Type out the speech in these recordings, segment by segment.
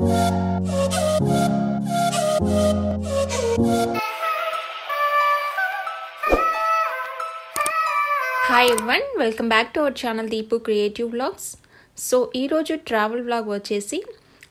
hi one welcome back to our channel Deepu creative blogs so ఈరోజు travel blog వచ్చేసి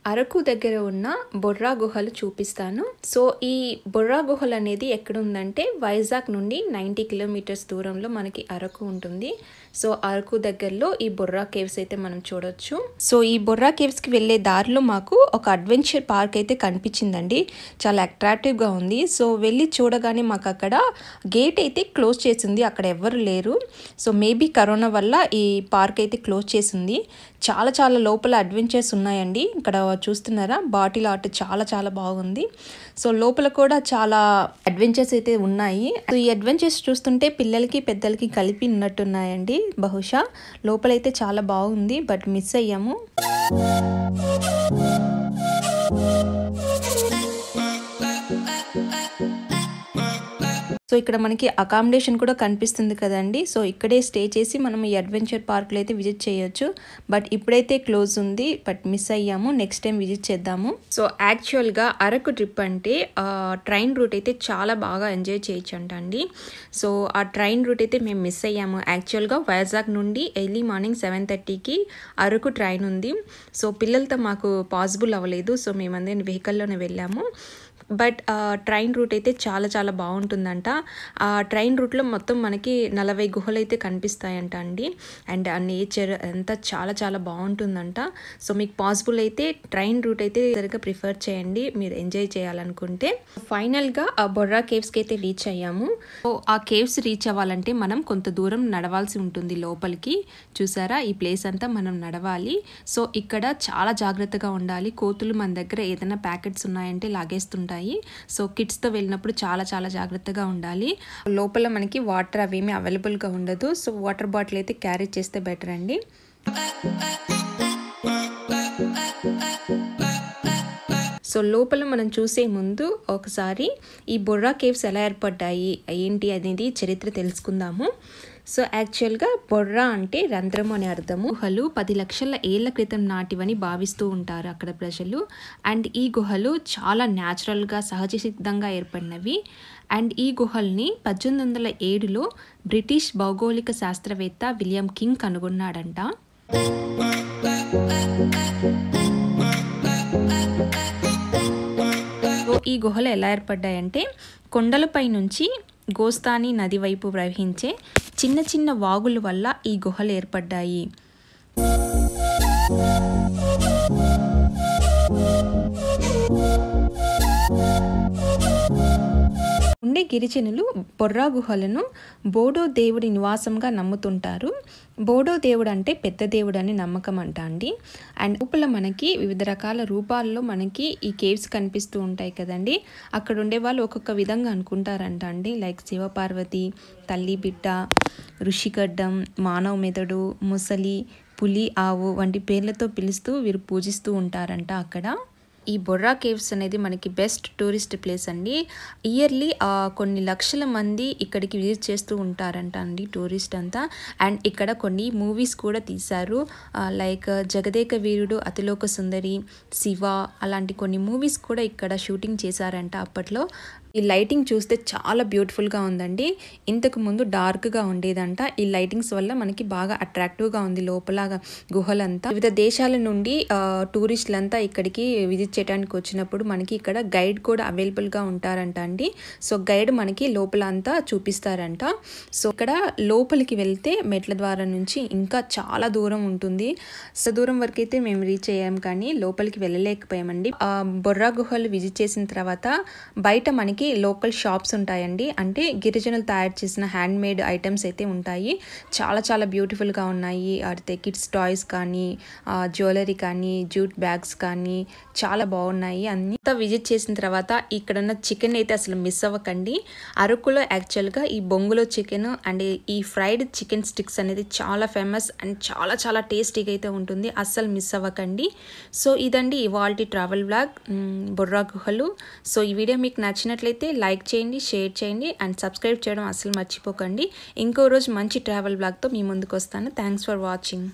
అరకు దగ్గర ఉన్న బొర్రా గుహలు చూపిస్తాను సో ఈ బొర్రా గుహలు అనేది ఎక్కడుందంటే వైజాగ్ నుండి నైంటీ కిలోమీటర్స్ దూరంలో మనకి అరకు ఉంటుంది సో అరకు దగ్గరలో ఈ బొర్రా కేవ్స్ అయితే మనం చూడొచ్చు సో ఈ బొర్రా కేవ్స్కి వెళ్ళే దారిలో మాకు ఒక అడ్వెంచర్ పార్క్ అయితే కనిపించిందండి చాలా అట్రాక్టివ్గా ఉంది సో వెళ్ళి చూడగానే మాకు అక్కడ గేట్ అయితే క్లోజ్ చేసింది అక్కడ ఎవరు లేరు సో మేబీ కరోనా వల్ల ఈ పార్క్ అయితే క్లోజ్ చేసింది చాలా చాలా లోపల అడ్వెంచర్స్ ఉన్నాయండి ఇక్కడ చూస్తున్నారా బాటిల్ ఆర్ట్ చాలా చాలా బాగుంది సో లోపల కూడా చాలా అడ్వెంచర్స్ అయితే ఉన్నాయి సో ఈ అడ్వెంచర్స్ చూస్తుంటే పిల్లలకి పెద్దలకి కలిపి ఉన్నట్టున్నాయండి బహుశా లోపలైతే చాలా బాగుంది బట్ మిస్ అయ్యాము సో ఇక్కడ మనకి అకామిడేషన్ కూడా కనిపిస్తుంది కదండి సో ఇక్కడే స్టే చేసి మనం ఈ అడ్వెంచర్ పార్క్లో అయితే విజిట్ చేయొచ్చు బట్ ఇప్పుడైతే క్లోజ్ ఉంది బట్ మిస్ అయ్యాము నెక్స్ట్ టైం విజిట్ చేద్దాము సో యాక్చువల్గా అరకు ట్రిప్ అంటే ట్రైన్ రూట్ అయితే చాలా బాగా ఎంజాయ్ చేయొచ్చు అండి సో ఆ ట్రైన్ రూట్ అయితే మేము మిస్ అయ్యాము యాక్చువల్గా వైజాగ్ నుండి ఎర్లీ మార్నింగ్ సెవెన్ థర్టీకి అరకు ట్రైన్ ఉంది సో పిల్లలతో మాకు పాసిబుల్ అవ్వలేదు సో మేమందరం వెహికల్లోనే వెళ్ళాము బట్ ట్రైన్ రూట్ అయితే చాలా చాలా బాగుంటుందంట ఆ ట్రైన్ రూట్లో మొత్తం మనకి నలభై గుహలు అయితే కనిపిస్తాయంట అండి అండ్ ఆ నేచర్ అంతా చాలా చాలా బాగుంటుందంట సో మీకు పాసిబుల్ అయితే ట్రైన్ రూట్ అయితే సరిగ్గా ప్రిఫర్ చేయండి మీరు ఎంజాయ్ చేయాలనుకుంటే ఫైనల్గా ఆ బొర్రా కేవ్స్కి అయితే రీచ్ అయ్యాము సో ఆ కేవ్స్ రీచ్ అవ్వాలంటే మనం కొంత దూరం నడవాల్సి ఉంటుంది లోపలికి చూసారా ఈ ప్లేస్ అంతా మనం నడవాలి సో ఇక్కడ చాలా జాగ్రత్తగా ఉండాలి కోతులు మన దగ్గర ఏదైనా ప్యాకెట్స్ ఉన్నాయంటే లాగేస్తుంటాయి సో కిడ్స్తో వెళ్ళినప్పుడు చాలా చాలా జాగ్రత్తగా ఉండాలి ఉండాలి లోపల మనకి వాటర్ అవేమీ అవైలబుల్గా ఉండదు సో వాటర్ బాటిల్ అయితే క్యారీ చేస్తే బెటర్ అండి సో లోపల మనం చూసే ముందు ఒకసారి ఈ బొర్రా కేవ్స్ ఎలా ఏర్పడ్డాయి ఏంటి అనేది చరిత్ర తెలుసుకుందాము సో యాక్చువల్గా బొర్రా అంటే రంధ్రము అనే అర్థము గుహలు పది లక్షల ఏళ్ల క్రితం నాటివని భావిస్తూ ఉంటారు అక్కడ ప్రజలు అండ్ ఈ గుహలు చాలా న్యాచురల్గా సహజ సిద్ధంగా ఏర్పడినవి అండ్ ఈ గుహల్ని పద్దెనిమిది వందల ఏడులో బ్రిటిష్ భౌగోళిక శాస్త్రవేత్త విలియం కింగ్ కనుగొన్నాడంట ఈ గుహలు ఎలా ఏర్పడ్డాయంటే కొండలపై నుంచి గోస్తానీ నది వైపు ప్రవహించే చిన్న చిన్న వాగుల వల్ల ఈ గుహలు ఏర్పడ్డాయి అందుకే గిరిజనులు బొర్రా గుహలను బోడో దేవుడి నివాసంగా నమ్ముతుంటారు బోడో దేవుడు అంటే పెద్ద దేవుడు అని నమ్మకం అంట అండి అండ్ లోపల మనకి వివిధ రకాల రూపాల్లో మనకి ఈ కేవ్స్ కనిపిస్తూ ఉంటాయి కదండి అక్కడ ఉండే వాళ్ళు ఒక్కొక్క విధంగా అనుకుంటారంట అండి లైక్ శివపార్వతి తల్లి బిడ్డ ఋషిగడ్డం మానవ మెదడు ముసలి పులి ఆవు వంటి పేర్లతో పిలుస్తూ వీరు పూజిస్తూ ఉంటారంట అక్కడ ఈ బొర్రా కేవ్స్ అనేది మనకి బెస్ట్ టూరిస్ట్ ప్లేస్ అండి ఇయర్లీ కొన్ని లక్షల మంది ఇక్కడికి విజిట్ చేస్తూ ఉంటారంట అండి టూరిస్ట్ అంతా అండ్ ఇక్కడ కొన్ని మూవీస్ కూడా తీశారు లైక్ జగదేక వీరుడు అతిలోక సుందరి శివ అలాంటి కొన్ని మూవీస్ కూడా ఇక్కడ షూటింగ్ చేశారంట అప్పట్లో ఈ లైటింగ్ చూస్తే చాలా బ్యూటిఫుల్గా ఉందండి ఇంతకు ముందు డార్క్గా ఉండేదంట ఈ లైటింగ్స్ వల్ల మనకి బాగా అట్రాక్టివ్గా ఉంది లోపలగా గుహలంతా వివిధ దేశాల నుండి టూరిస్టులంతా ఇక్కడికి విజిట్ చేయడానికి వచ్చినప్పుడు మనకి ఇక్కడ గైడ్ కూడా అవైలబుల్గా ఉంటారంట అండి సో గైడ్ మనకి లోపల అంతా చూపిస్తారంట సో ఇక్కడ లోపలికి వెళ్తే మెట్ల ద్వారా నుంచి ఇంకా చాలా దూరం ఉంటుంది సో దూరం వరకు అయితే మేము రీచ్ అయ్యాం కానీ లోపలికి వెళ్ళలేకపోయామండి బొర్రా గుహలు విజిట్ చేసిన తర్వాత బయట మనకి మనకి లోకల్ షాప్స్ ఉంటాయండి అంటే గిరిజనులు తయారు చేసిన హ్యాండ్ మేడ్ ఐటమ్స్ అయితే ఉంటాయి చాలా చాలా బ్యూటిఫుల్గా ఉన్నాయి అయితే కిడ్స్ టాయ్స్ కానీ జ్యువెలరీ కానీ జ్యూట్ బ్యాగ్స్ కానీ చాలా బాగున్నాయి అన్ని విజిట్ చేసిన తర్వాత ఇక్కడున్న చికెన్ అయితే అసలు మిస్ అవ్వకండి అరకులో యాక్చువల్గా ఈ బొంగులో చికెన్ అండ్ ఈ ఫ్రైడ్ చికెన్ స్టిక్స్ అనేది చాలా ఫేమస్ అండ్ చాలా చాలా టేస్టీగా అయితే ఉంటుంది అస్సలు మిస్ అవ్వకండి సో ఇదండి ఇవాల్టీ ట్రావెల్ బ్లాగ్ బొర్రా గుహలు సో ఈ వీడియో మీకు నచ్చినట్లయితే నచ్చినట్లయితే లైక్ చేయండి షేర్ చేయండి అండ్ సబ్స్క్రైబ్ చేయడం అస్సలు మర్చిపోకండి ఇంకో రోజు మంచి ట్రావెల్ బ్లాగ్తో మీ ముందుకు వస్తాను థ్యాంక్స్ ఫర్ వాచింగ్